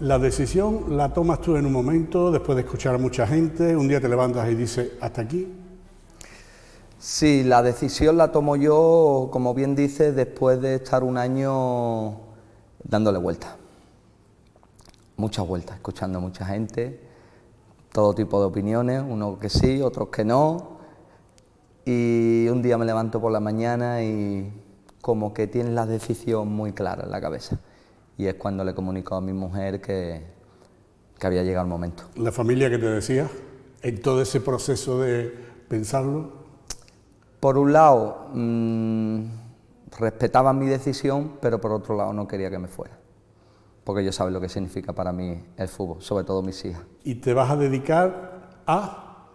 La decisión la tomas tú en un momento, después de escuchar a mucha gente, un día te levantas y dices, hasta aquí. Sí, la decisión la tomo yo, como bien dices, después de estar un año dándole vueltas. Muchas vueltas, escuchando a mucha gente, todo tipo de opiniones, unos que sí, otros que no. Y un día me levanto por la mañana y como que tienes la decisión muy clara en la cabeza y es cuando le comunicó a mi mujer que, había llegado el momento. ¿La familia que te decía? En todo ese proceso de pensarlo. Por un lado, mm, respetaba mi decisión, pero por otro lado no quería que me fuera, porque yo saben lo que significa para mí el fútbol, sobre todo mis hijas. ¿Y te vas a dedicar a